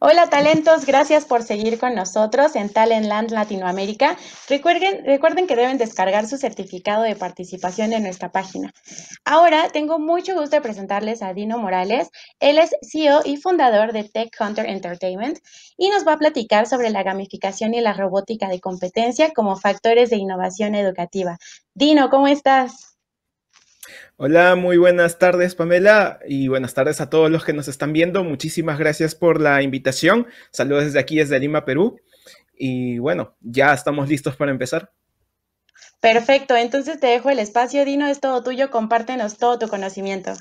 Hola talentos, gracias por seguir con nosotros en Talentland Latinoamérica. Recuerden, recuerden que deben descargar su certificado de participación en nuestra página. Ahora tengo mucho gusto de presentarles a Dino Morales. Él es CEO y fundador de Tech Hunter Entertainment y nos va a platicar sobre la gamificación y la robótica de competencia como factores de innovación educativa. Dino, ¿cómo estás? Hola, muy buenas tardes Pamela y buenas tardes a todos los que nos están viendo. Muchísimas gracias por la invitación. Saludos desde aquí, desde Lima, Perú. Y bueno, ya estamos listos para empezar. Perfecto, entonces te dejo el espacio, Dino, es todo tuyo, compártenos todo tu conocimiento.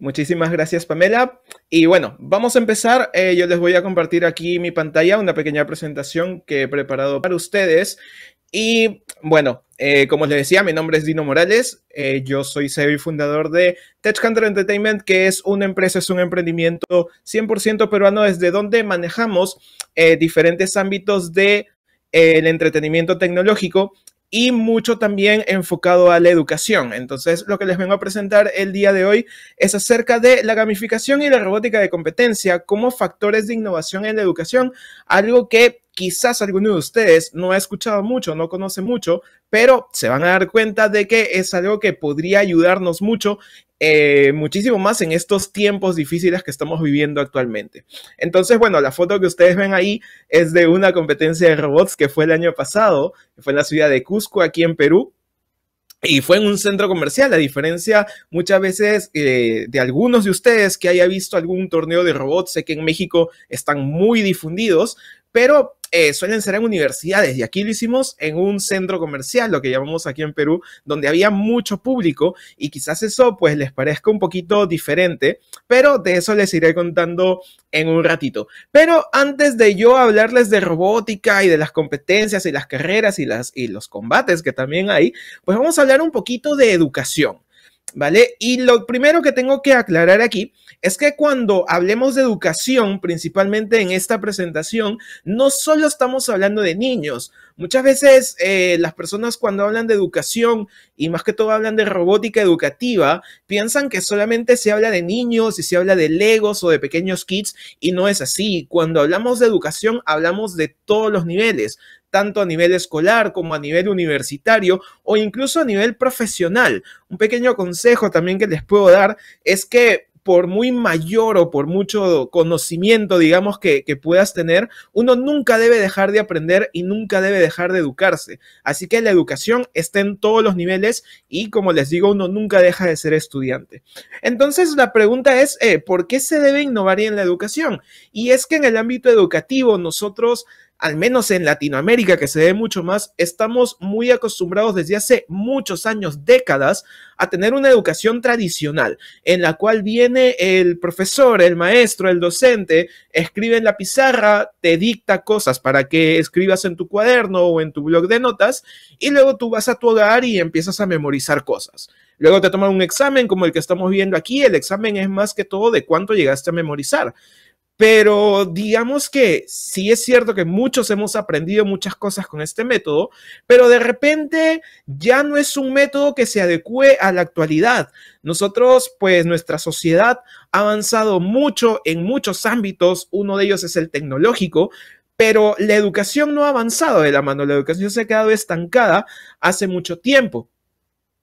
Muchísimas gracias, Pamela. Y bueno, vamos a empezar. Eh, yo les voy a compartir aquí mi pantalla, una pequeña presentación que he preparado para ustedes, y bueno, eh, como les decía, mi nombre es Dino Morales, eh, yo soy CEO y fundador de Tech Entertainment, que es una empresa, es un emprendimiento 100% peruano desde donde manejamos eh, diferentes ámbitos del de, entretenimiento tecnológico y mucho también enfocado a la educación. Entonces, lo que les vengo a presentar el día de hoy es acerca de la gamificación y la robótica de competencia como factores de innovación en la educación, algo que quizás alguno de ustedes no ha escuchado mucho, no conoce mucho, pero se van a dar cuenta de que es algo que podría ayudarnos mucho, eh, muchísimo más en estos tiempos difíciles que estamos viviendo actualmente. Entonces, bueno, la foto que ustedes ven ahí es de una competencia de robots que fue el año pasado, fue en la ciudad de Cusco, aquí en Perú, y fue en un centro comercial, a diferencia muchas veces eh, de algunos de ustedes que haya visto algún torneo de robots, sé que en México están muy difundidos, pero eh, suelen ser en universidades y aquí lo hicimos en un centro comercial, lo que llamamos aquí en Perú, donde había mucho público y quizás eso pues les parezca un poquito diferente, pero de eso les iré contando en un ratito. Pero antes de yo hablarles de robótica y de las competencias y las carreras y, las, y los combates que también hay, pues vamos a hablar un poquito de educación. ¿vale? Y lo primero que tengo que aclarar aquí es que cuando hablemos de educación, principalmente en esta presentación, no solo estamos hablando de niños. Muchas veces eh, las personas cuando hablan de educación y más que todo hablan de robótica educativa, piensan que solamente se habla de niños y se habla de legos o de pequeños kits y no es así. Cuando hablamos de educación hablamos de todos los niveles, tanto a nivel escolar como a nivel universitario o incluso a nivel profesional. Un pequeño consejo también que les puedo dar es que por muy mayor o por mucho conocimiento, digamos, que, puedas tener, uno nunca debe dejar de aprender y nunca debe dejar de educarse. Así que la educación está en todos los niveles y, como les digo, uno nunca deja de ser estudiante. Entonces, la pregunta es, eh, ¿por qué se debe innovar en la educación? Y es que en el ámbito educativo nosotros al menos en Latinoamérica, que se ve mucho más, estamos muy acostumbrados desde hace muchos años, décadas, a tener una educación tradicional, en la cual viene el profesor, el maestro, el docente, escribe en la pizarra, te dicta cosas para que escribas en tu cuaderno o en tu blog de notas, y luego tú vas a tu hogar y empiezas a memorizar cosas. Luego te toman un examen como el que estamos viendo aquí, el examen es más que todo de cuánto llegaste a memorizar. Pero digamos que sí es cierto que muchos hemos aprendido muchas cosas con este método, pero de repente ya no es un método que se adecue a la actualidad. Nosotros, pues nuestra sociedad ha avanzado mucho en muchos ámbitos, uno de ellos es el tecnológico, pero la educación no ha avanzado de la mano, la educación se ha quedado estancada hace mucho tiempo.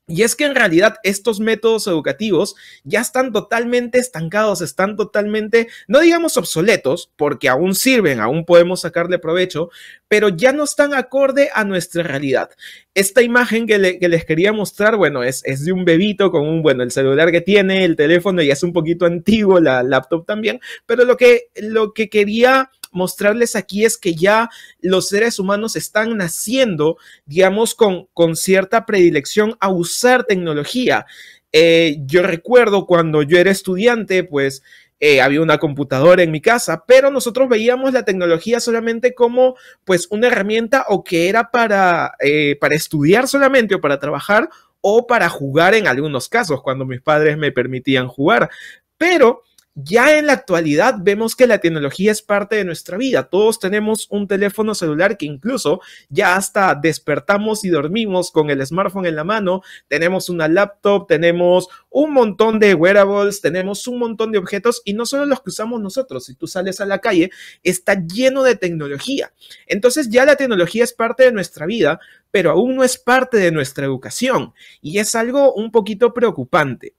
Y es que en realidad estos métodos educativos ya están totalmente estancados, están totalmente, no digamos obsoletos, porque aún sirven, aún podemos sacarle provecho, pero ya no están acorde a nuestra realidad. Esta imagen que, les quería mostrar, bueno, es, es, de un bebito con un, bueno, el celular que tiene, el teléfono y es un poquito antiguo, la laptop también, pero lo que, lo que quería mostrarles aquí es que ya los seres humanos están naciendo, digamos, con, con cierta predilección a usar tecnología. Eh, yo recuerdo cuando yo era estudiante, pues eh, había una computadora en mi casa, pero nosotros veíamos la tecnología solamente como pues una herramienta o que era para, eh, para estudiar solamente o para trabajar o para jugar en algunos casos, cuando mis padres me permitían jugar. Pero ya en la actualidad vemos que la tecnología es parte de nuestra vida. Todos tenemos un teléfono celular que incluso ya hasta despertamos y dormimos con el smartphone en la mano. Tenemos una laptop, tenemos un montón de wearables, tenemos un montón de objetos y no solo los que usamos nosotros. Si tú sales a la calle, está lleno de tecnología. Entonces ya la tecnología es parte de nuestra vida, pero aún no es parte de nuestra educación y es algo un poquito preocupante.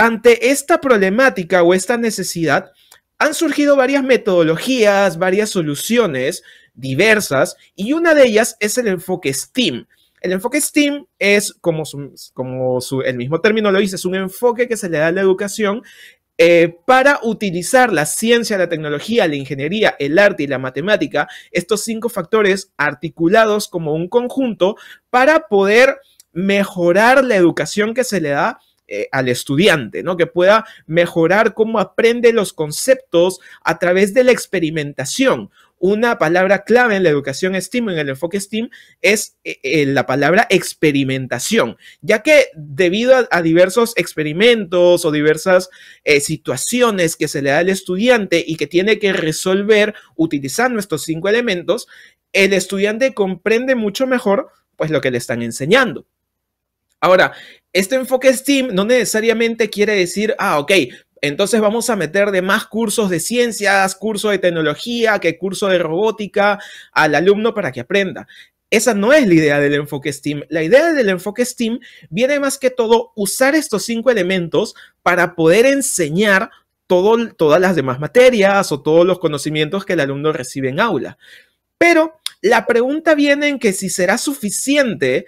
Ante esta problemática o esta necesidad, han surgido varias metodologías, varias soluciones diversas, y una de ellas es el enfoque STEAM. El enfoque STEAM es, como, el mismo término lo dice, es un enfoque que se le da a la educación eh, para utilizar la ciencia, la tecnología, la ingeniería, el arte y la matemática, estos cinco factores articulados como un conjunto para poder mejorar la educación que se le da eh, al estudiante, ¿no? Que pueda mejorar cómo aprende los conceptos a través de la experimentación. Una palabra clave en la educación STEAM, en el enfoque STEAM, es eh, eh, la palabra experimentación, ya que debido a, diversos experimentos o diversas situaciones que se le da al estudiante y que tiene que resolver utilizando estos cinco elementos, el estudiante comprende mucho mejor pues lo que le están enseñando. Ahora, este enfoque STEAM no necesariamente quiere decir, ah, ok, entonces vamos a meter de más cursos de ciencias, curso de tecnología, que curso de robótica al alumno para que aprenda. Esa no es la idea del enfoque STEAM. La idea del enfoque STEAM viene más que todo usar estos cinco elementos para poder enseñar todas las demás materias o todos los conocimientos que el alumno recibe en aula. Pero la pregunta viene en que si será suficiente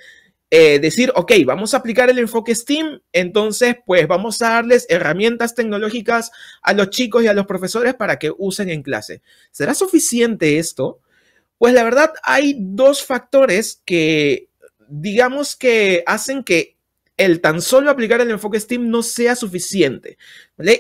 eh, decir, ok, vamos a aplicar el enfoque STEAM, entonces pues vamos a darles herramientas tecnológicas a los chicos y a los profesores para que usen en clase. ¿Será suficiente esto? Pues la verdad hay dos factores que digamos que hacen que el tan solo aplicar el enfoque Steam no sea suficiente.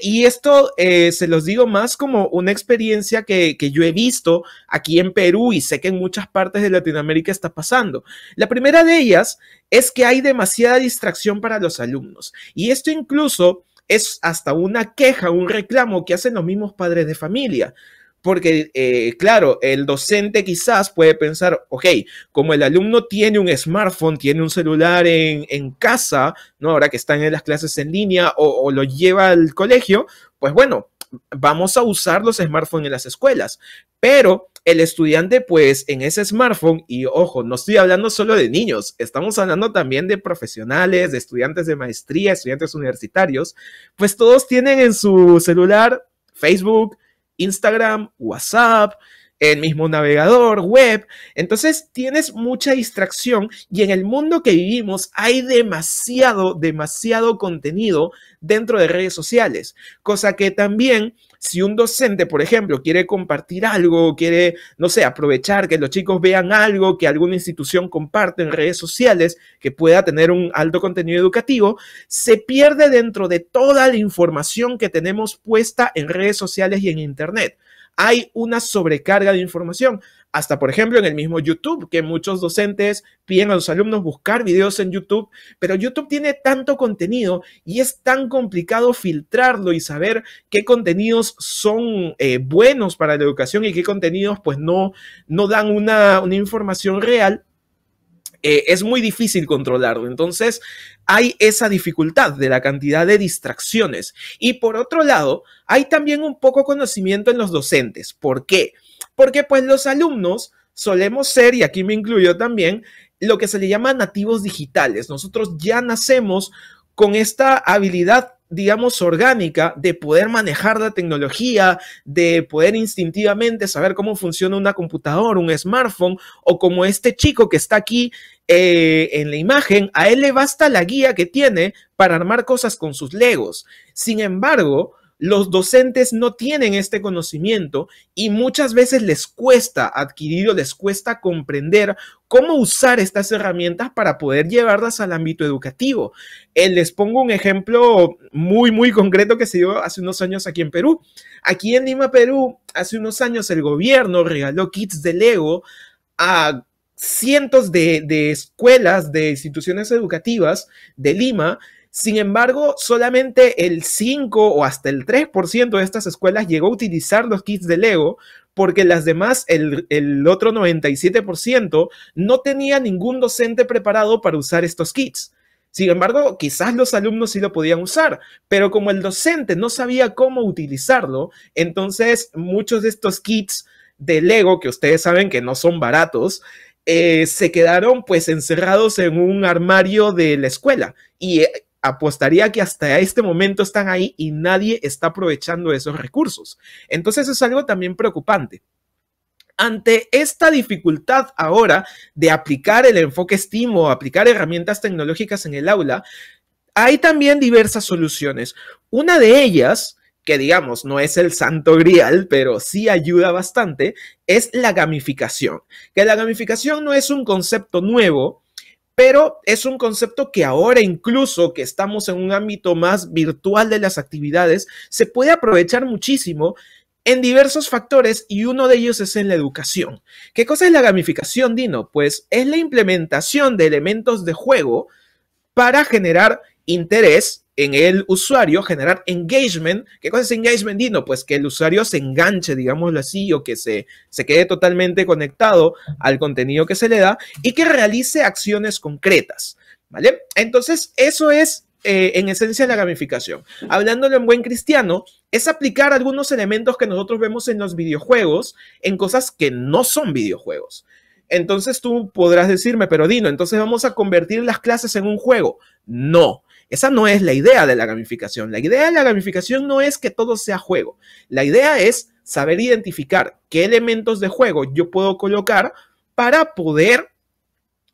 Y esto eh, se los digo más como una experiencia que, yo he visto aquí en Perú y sé que en muchas partes de Latinoamérica está pasando. La primera de ellas es que hay demasiada distracción para los alumnos. Y esto incluso es hasta una queja, un reclamo que hacen los mismos padres de familia. Porque, eh, claro, el docente quizás puede pensar, ok, como el alumno tiene un smartphone, tiene un celular en, casa, ¿no? Ahora que están en las clases en línea o, o lo lleva al colegio, pues bueno, vamos a usar los smartphones en las escuelas. Pero el estudiante, pues en ese smartphone, y ojo, no estoy hablando solo de niños, estamos hablando también de profesionales, de estudiantes de maestría, estudiantes universitarios, pues todos tienen en su celular Facebook, Instagram, WhatsApp, el mismo navegador web. Entonces tienes mucha distracción y en el mundo que vivimos hay demasiado, demasiado contenido dentro de redes sociales, cosa que también si un docente, por ejemplo, quiere compartir algo, quiere, no sé, aprovechar que los chicos vean algo que alguna institución comparte en redes sociales que pueda tener un alto contenido educativo, se pierde dentro de toda la información que tenemos puesta en redes sociales y en Internet hay una sobrecarga de información. Hasta, por ejemplo, en el mismo YouTube, que muchos docentes piden a los alumnos buscar videos en YouTube, pero YouTube tiene tanto contenido y es tan complicado filtrarlo y saber qué contenidos son eh, buenos para la educación y qué contenidos pues no, no dan una, una información real eh, es muy difícil controlarlo. Entonces, hay esa dificultad de la cantidad de distracciones. Y por otro lado, hay también un poco conocimiento en los docentes. ¿Por qué? Porque pues los alumnos solemos ser, y aquí me incluyo también, lo que se le llama nativos digitales. Nosotros ya nacemos con esta habilidad digamos, orgánica de poder manejar la tecnología, de poder instintivamente saber cómo funciona una computadora, un smartphone, o como este chico que está aquí eh, en la imagen, a él le basta la guía que tiene para armar cosas con sus legos. Sin embargo, los docentes no tienen este conocimiento y muchas veces les cuesta adquirirlo, les cuesta comprender cómo usar estas herramientas para poder llevarlas al ámbito educativo. Eh, les pongo un ejemplo muy, muy concreto que se dio hace unos años aquí en Perú. Aquí en Lima, Perú, hace unos años el gobierno regaló kits de Lego a cientos de, de escuelas, de instituciones educativas de Lima sin embargo, solamente el 5 o hasta el 3% de estas escuelas llegó a utilizar los kits de Lego porque las demás, el, otro 97%, no tenía ningún docente preparado para usar estos kits. Sin embargo, quizás los alumnos sí lo podían usar, pero como el docente no sabía cómo utilizarlo, entonces muchos de estos kits de Lego, que ustedes saben que no son baratos, eh, se quedaron pues encerrados en un armario de la escuela y eh, apostaría que hasta este momento están ahí y nadie está aprovechando esos recursos. Entonces es algo también preocupante. Ante esta dificultad ahora de aplicar el enfoque estimo o aplicar herramientas tecnológicas en el aula, hay también diversas soluciones. Una de ellas, que digamos no es el santo grial, pero sí ayuda bastante, es la gamificación. Que la gamificación no es un concepto nuevo, pero es un concepto que ahora incluso que estamos en un ámbito más virtual de las actividades, se puede aprovechar muchísimo en diversos factores y uno de ellos es en la educación. ¿Qué cosa es la gamificación, Dino? Pues es la implementación de elementos de juego para generar interés en el usuario, generar engagement. ¿Qué cosa es engagement, Dino? Pues que el usuario se enganche, digámoslo así, o que se, se quede totalmente conectado al contenido que se le da y que realice acciones concretas. ¿Vale? Entonces, eso es eh, en esencia la gamificación. Hablándolo en buen cristiano, es aplicar algunos elementos que nosotros vemos en los videojuegos en cosas que no son videojuegos. Entonces tú podrás decirme, pero Dino, entonces vamos a convertir las clases en un juego. No, esa no es la idea de la gamificación. La idea de la gamificación no es que todo sea juego. La idea es saber identificar qué elementos de juego yo puedo colocar para poder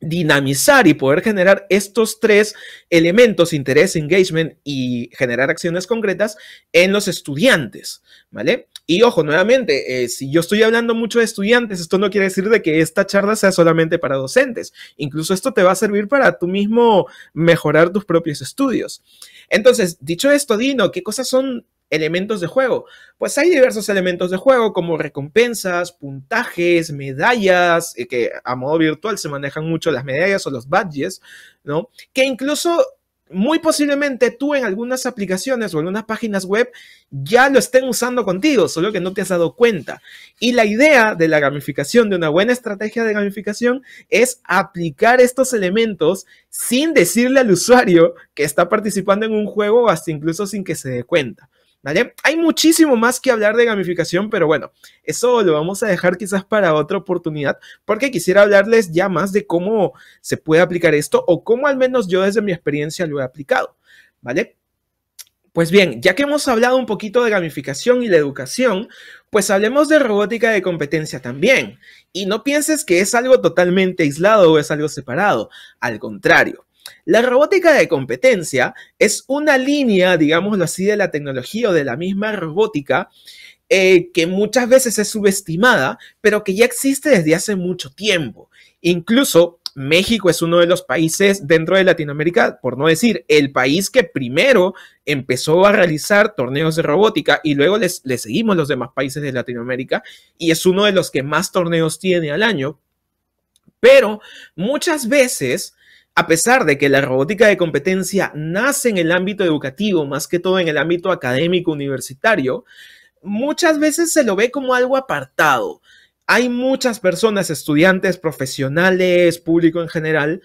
dinamizar y poder generar estos tres elementos, interés, engagement y generar acciones concretas en los estudiantes, ¿vale? Y ojo, nuevamente, eh, si yo estoy hablando mucho de estudiantes, esto no quiere decir de que esta charla sea solamente para docentes. Incluso esto te va a servir para tú mismo mejorar tus propios estudios. Entonces, dicho esto, Dino, ¿qué cosas son elementos de juego? Pues hay diversos elementos de juego como recompensas, puntajes, medallas, eh, que a modo virtual se manejan mucho las medallas o los badges, ¿no? Que incluso muy posiblemente tú en algunas aplicaciones o en algunas páginas web ya lo estén usando contigo, solo que no te has dado cuenta. Y la idea de la gamificación, de una buena estrategia de gamificación, es aplicar estos elementos sin decirle al usuario que está participando en un juego, o hasta incluso sin que se dé cuenta. ¿vale? Hay muchísimo más que hablar de gamificación, pero bueno, eso lo vamos a dejar quizás para otra oportunidad, porque quisiera hablarles ya más de cómo se puede aplicar esto o cómo al menos yo desde mi experiencia lo he aplicado, ¿vale? Pues bien, ya que hemos hablado un poquito de gamificación y la educación, pues hablemos de robótica de competencia también. Y no pienses que es algo totalmente aislado o es algo separado. Al contrario, la robótica de competencia es una línea, digámoslo así, de la tecnología o de la misma robótica eh, que muchas veces es subestimada, pero que ya existe desde hace mucho tiempo. Incluso México es uno de los países dentro de Latinoamérica, por no decir el país que primero empezó a realizar torneos de robótica y luego le seguimos los demás países de Latinoamérica y es uno de los que más torneos tiene al año. Pero muchas veces a pesar de que la robótica de competencia nace en el ámbito educativo, más que todo en el ámbito académico universitario, muchas veces se lo ve como algo apartado. Hay muchas personas, estudiantes, profesionales, público en general,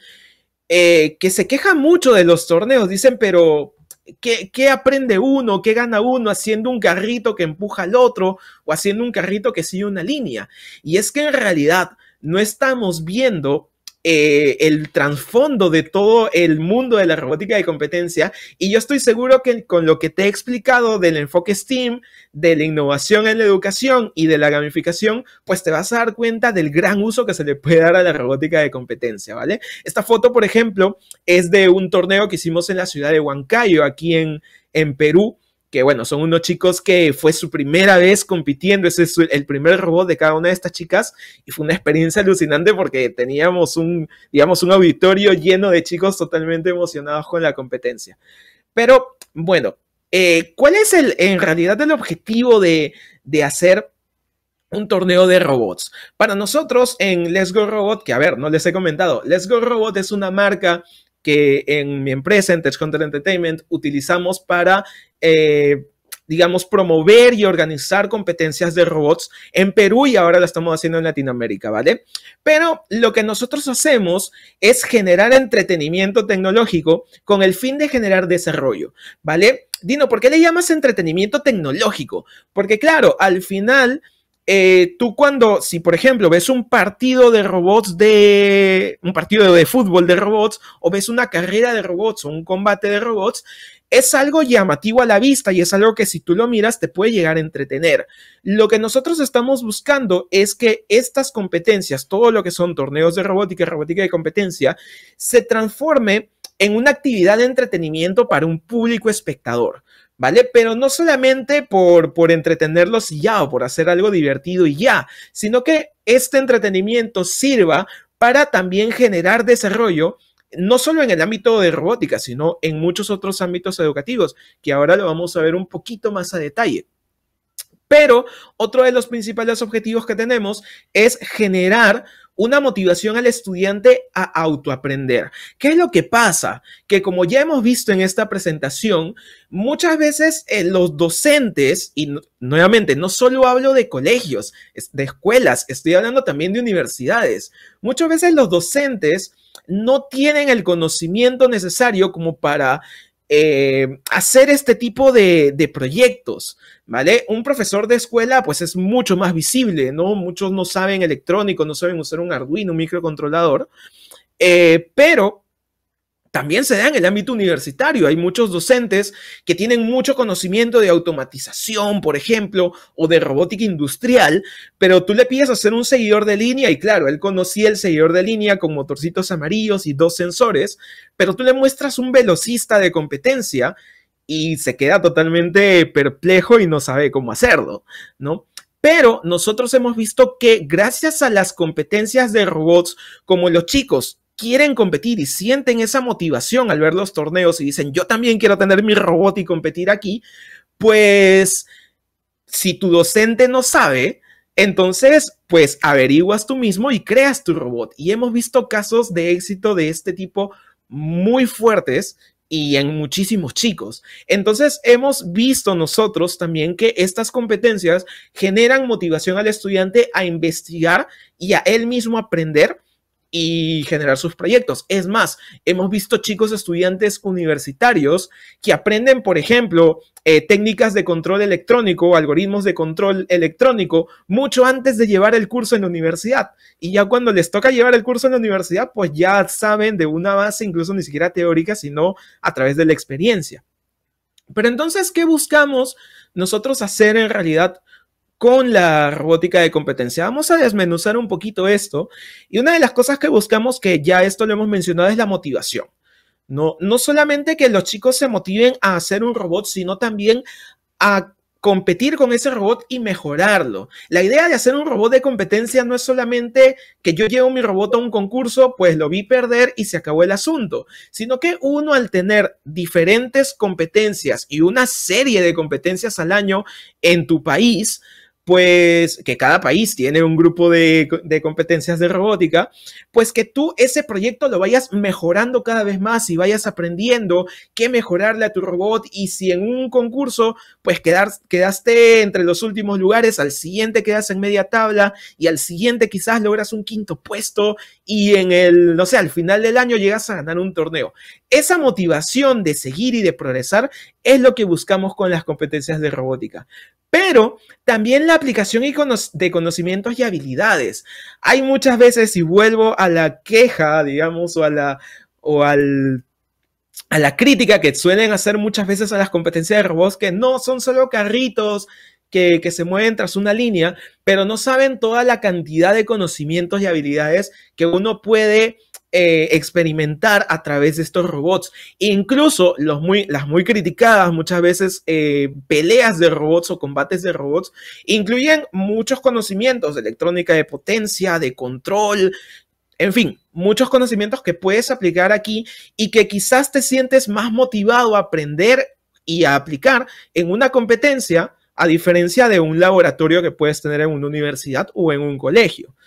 eh, que se quejan mucho de los torneos. Dicen, pero ¿qué aprende uno? ¿Qué gana uno haciendo un carrito que empuja al otro o haciendo un carrito que sigue una línea? Y es que en realidad no estamos viendo eh, el trasfondo de todo el mundo de la robótica de competencia. Y yo estoy seguro que con lo que te he explicado del enfoque STEAM, de la innovación en la educación y de la gamificación, pues te vas a dar cuenta del gran uso que se le puede dar a la robótica de competencia, ¿vale? Esta foto, por ejemplo, es de un torneo que hicimos en la ciudad de Huancayo, aquí en, en Perú que bueno, son unos chicos que fue su primera vez compitiendo, ese es el primer robot de cada una de estas chicas y fue una experiencia alucinante porque teníamos un, digamos, un auditorio lleno de chicos totalmente emocionados con la competencia. Pero bueno, eh, ¿cuál es el, en realidad el objetivo de, de hacer un torneo de robots. Para nosotros en Let's Go Robot, que a ver, no les he comentado, Let's Go Robot es una marca que en mi empresa, en Entertainment, utilizamos para... Eh, digamos, promover y organizar competencias de robots en Perú y ahora la estamos haciendo en Latinoamérica, ¿vale? Pero lo que nosotros hacemos es generar entretenimiento tecnológico con el fin de generar desarrollo, ¿vale? Dino, ¿por qué le llamas entretenimiento tecnológico? Porque claro, al final eh, tú cuando, si por ejemplo ves un partido de robots de, un partido de fútbol de robots, o ves una carrera de robots o un combate de robots, es algo llamativo a la vista y es algo que si tú lo miras te puede llegar a entretener. Lo que nosotros estamos buscando es que estas competencias, todo lo que son torneos de robótica, robótica de competencia, se transforme en una actividad de entretenimiento para un público espectador. ¿vale? Pero no solamente por, entretenerlos ya, o por hacer algo divertido y ya, sino que este entretenimiento sirva para también generar desarrollo no solo en el ámbito de robótica, sino en muchos otros ámbitos educativos, que ahora lo vamos a ver un poquito más a detalle. Pero otro de los principales objetivos que tenemos es generar una motivación al estudiante a autoaprender. ¿Qué es lo que pasa? Que como ya hemos visto en esta presentación, muchas veces eh, los docentes, y nuevamente no solo hablo de colegios, de escuelas, estoy hablando también de universidades, muchas veces los docentes no tienen el conocimiento necesario como para eh, hacer este tipo de, proyectos, ¿vale? Un profesor de escuela, pues es mucho más visible, ¿no? Muchos no saben electrónico, no saben usar un Arduino, un microcontrolador, eh, pero también se da en el ámbito universitario. Hay muchos docentes que tienen mucho conocimiento de automatización, por ejemplo, o de robótica industrial, pero tú le pides hacer un seguidor de línea y claro, él conocía el seguidor de línea con motorcitos amarillos y dos sensores, pero tú le muestras un velocista de competencia y se queda totalmente perplejo y no sabe cómo hacerlo, ¿no? Pero nosotros hemos visto que gracias a las competencias de robots, como los chicos quieren competir y sienten esa motivación al ver los torneos y dicen, yo también quiero tener mi robot y competir aquí, pues si tu docente no sabe, entonces, pues averiguas tú mismo y creas tu robot. Y hemos visto casos de éxito de este tipo muy fuertes y en muchísimos chicos. Entonces, hemos visto nosotros también que estas competencias generan motivación al estudiante a investigar y a él mismo aprender y generar sus proyectos. Es más, hemos visto chicos estudiantes universitarios que aprenden, por ejemplo, eh, técnicas de control electrónico, algoritmos de control electrónico, mucho antes de llevar el curso en la universidad. Y ya cuando les toca llevar el curso en la universidad, pues ya saben de una base, incluso ni siquiera teórica, sino a través de la experiencia. Pero entonces, ¿qué buscamos nosotros hacer en realidad con la robótica de competencia. Vamos a desmenuzar un poquito esto y una de las cosas que buscamos, que ya esto lo hemos mencionado, es la motivación. No, no solamente que los chicos se motiven a hacer un robot, sino también a competir con ese robot y mejorarlo. La idea de hacer un robot de competencia no es solamente que yo llevo mi robot a un concurso, pues lo vi perder y se acabó el asunto, sino que uno al tener diferentes competencias y una serie de competencias al año en tu país, pues que cada país tiene un grupo de, competencias de robótica, pues que tú ese proyecto lo vayas mejorando cada vez más y vayas aprendiendo qué mejorarle a tu robot y si en un concurso, pues quedaste entre los últimos lugares, al siguiente quedas en media tabla y al siguiente quizás logras un quinto puesto y en el, no sé, al final del año llegas a ganar un torneo. Esa motivación de seguir y de progresar es lo que buscamos con las competencias de robótica. Pero también la aplicación de conocimientos y habilidades. Hay muchas veces, y vuelvo a la queja, digamos, o a la, o a la crítica que suelen hacer muchas veces a las competencias de robots, que no son solo carritos que, que, se mueven tras una línea, pero no saben toda la cantidad de conocimientos y habilidades que uno puede eh, experimentar a través de estos robots. Incluso las muy criticadas muchas veces eh, peleas de robots o combates de robots incluyen muchos conocimientos de electrónica de potencia, de control, en fin, muchos conocimientos que puedes aplicar aquí y que quizás te sientes más motivado a aprender y a aplicar en una competencia a diferencia de un laboratorio que puedes tener en una universidad o en un colegio.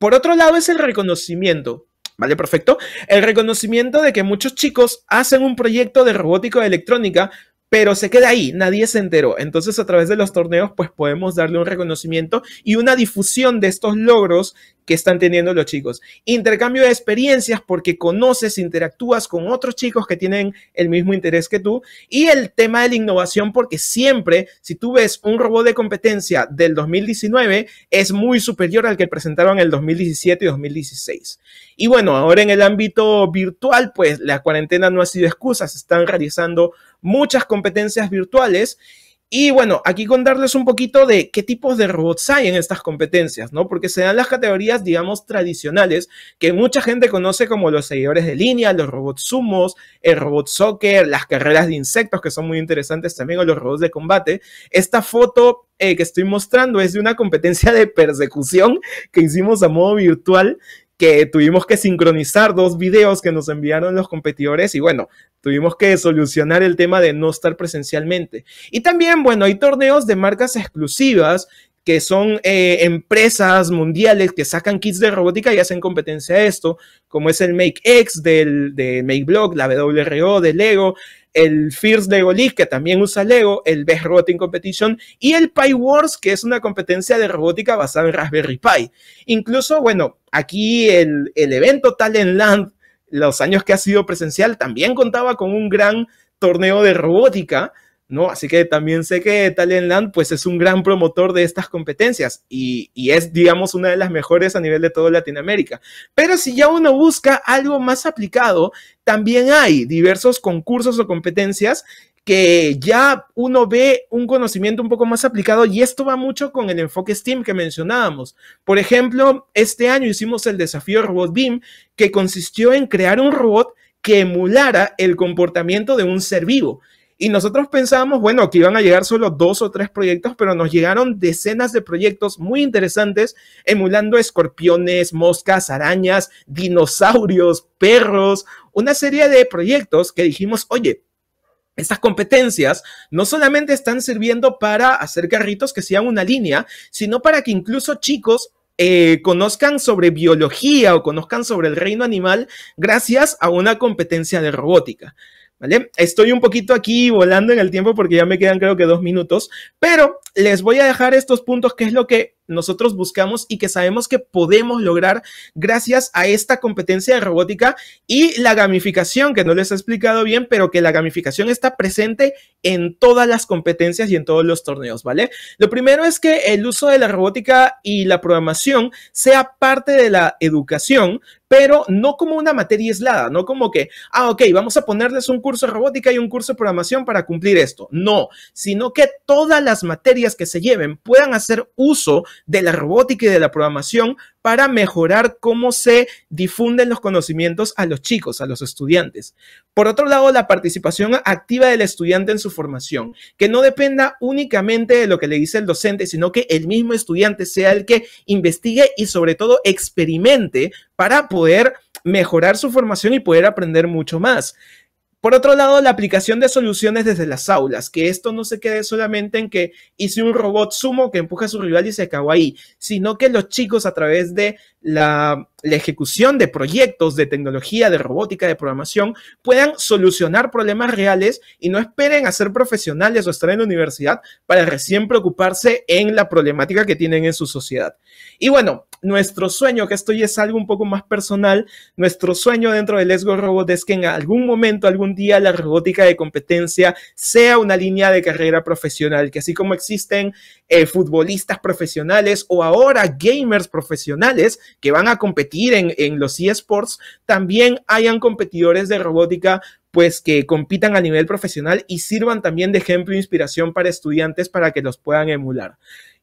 Por otro lado es el reconocimiento. Vale, perfecto. El reconocimiento de que muchos chicos hacen un proyecto de robótica electrónica pero se queda ahí, nadie se enteró. Entonces a través de los torneos pues podemos darle un reconocimiento y una difusión de estos logros que están teniendo los chicos. Intercambio de experiencias porque conoces, interactúas con otros chicos que tienen el mismo interés que tú y el tema de la innovación porque siempre si tú ves un robot de competencia del 2019 es muy superior al que presentaron en el 2017 y 2016. Y bueno, ahora en el ámbito virtual pues la cuarentena no ha sido excusa, se están realizando muchas competencias virtuales. Y bueno, aquí contarles un poquito de qué tipos de robots hay en estas competencias, ¿no? Porque se dan las categorías, digamos, tradicionales, que mucha gente conoce como los seguidores de línea, los robots sumos, el robot soccer, las carreras de insectos, que son muy interesantes también, o los robots de combate. Esta foto eh, que estoy mostrando es de una competencia de persecución que hicimos a modo virtual que tuvimos que sincronizar dos videos que nos enviaron los competidores y bueno, tuvimos que solucionar el tema de no estar presencialmente. Y también, bueno, hay torneos de marcas exclusivas que son eh, empresas mundiales que sacan kits de robótica y hacen competencia a esto, como es el MakeX del, de MakeBlock, la WRO de Lego, el First Lego League, que también usa Lego, el Best Roboting Competition, y el Pi Wars, que es una competencia de robótica basada en Raspberry Pi. Incluso, bueno, Aquí el, el evento Land, los años que ha sido presencial, también contaba con un gran torneo de robótica, ¿no? Así que también sé que Land pues es un gran promotor de estas competencias y, y, es, digamos, una de las mejores a nivel de toda Latinoamérica. Pero si ya uno busca algo más aplicado, también hay diversos concursos o competencias que ya uno ve un conocimiento un poco más aplicado y esto va mucho con el enfoque STEAM que mencionábamos. Por ejemplo, este año hicimos el desafío Robot Beam que consistió en crear un robot que emulara el comportamiento de un ser vivo. Y nosotros pensábamos, bueno, que iban a llegar solo dos o tres proyectos, pero nos llegaron decenas de proyectos muy interesantes, emulando escorpiones, moscas, arañas, dinosaurios, perros, una serie de proyectos que dijimos, oye, estas competencias no solamente están sirviendo para hacer carritos que sean una línea, sino para que incluso chicos eh, conozcan sobre biología o conozcan sobre el reino animal gracias a una competencia de robótica. ¿Vale? Estoy un poquito aquí volando en el tiempo porque ya me quedan creo que dos minutos, pero les voy a dejar estos puntos que es lo que nosotros buscamos y que sabemos que podemos lograr gracias a esta competencia de robótica y la gamificación, que no les he explicado bien, pero que la gamificación está presente en todas las competencias y en todos los torneos, ¿vale? Lo primero es que el uso de la robótica y la programación sea parte de la educación, pero no como una materia aislada, no como que, ah, ok, vamos a ponerles un curso de robótica y un curso de programación para cumplir esto. No, sino que todas las materias que se lleven puedan hacer uso de la robótica y de la programación para mejorar cómo se difunden los conocimientos a los chicos, a los estudiantes. Por otro lado, la participación activa del estudiante en su formación, que no dependa únicamente de lo que le dice el docente, sino que el mismo estudiante sea el que investigue y sobre todo experimente para poder mejorar su formación y poder aprender mucho más. Por otro lado, la aplicación de soluciones desde las aulas, que esto no se quede solamente en que hice un robot sumo que empuja a su rival y se acabó ahí, sino que los chicos a través de la la ejecución de proyectos de tecnología, de robótica, de programación, puedan solucionar problemas reales y no esperen a ser profesionales o estar en la universidad para recién preocuparse en la problemática que tienen en su sociedad. Y bueno, nuestro sueño, que esto ya es algo un poco más personal, nuestro sueño dentro de Let's Robot es que en algún momento, algún día, la robótica de competencia sea una línea de carrera profesional, que así como existen eh, futbolistas profesionales o ahora gamers profesionales que van a competir en, los eSports, también hayan competidores de robótica pues que compitan a nivel profesional y sirvan también de ejemplo e inspiración para estudiantes para que los puedan emular.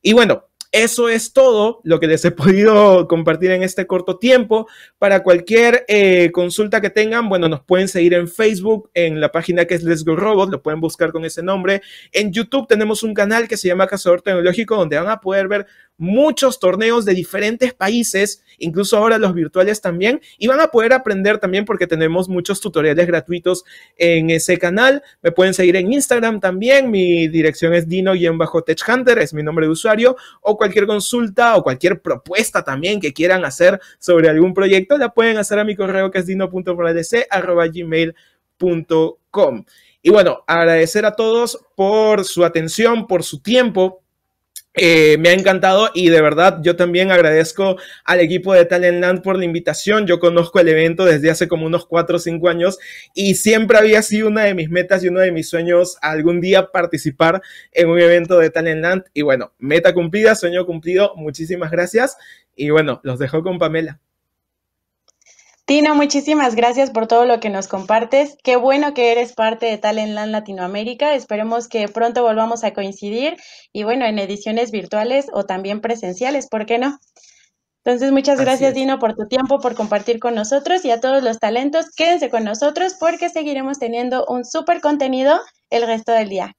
Y bueno, eso es todo lo que les he podido compartir en este corto tiempo. Para cualquier eh, consulta que tengan, bueno, nos pueden seguir en Facebook, en la página que es Let's Go Robot, lo pueden buscar con ese nombre. En YouTube tenemos un canal que se llama Cazador Tecnológico, donde van a poder ver muchos torneos de diferentes países, incluso ahora los virtuales también, y van a poder aprender también porque tenemos muchos tutoriales gratuitos en ese canal. Me pueden seguir en Instagram también, mi dirección es dino-tech hunter, es mi nombre de usuario, o cualquier consulta o cualquier propuesta también que quieran hacer sobre algún proyecto, la pueden hacer a mi correo que es com Y bueno, agradecer a todos por su atención, por su tiempo, eh, me ha encantado y de verdad yo también agradezco al equipo de Talent Land por la invitación. Yo conozco el evento desde hace como unos 4 o 5 años y siempre había sido una de mis metas y uno de mis sueños algún día participar en un evento de Talent Land Y bueno, meta cumplida, sueño cumplido. Muchísimas gracias y bueno, los dejo con Pamela. Tino, muchísimas gracias por todo lo que nos compartes. Qué bueno que eres parte de Land Latinoamérica. Esperemos que pronto volvamos a coincidir y bueno, en ediciones virtuales o también presenciales, ¿por qué no? Entonces, muchas gracias, Tino, Dino, por tu tiempo, por compartir con nosotros y a todos los talentos. Quédense con nosotros porque seguiremos teniendo un súper contenido el resto del día.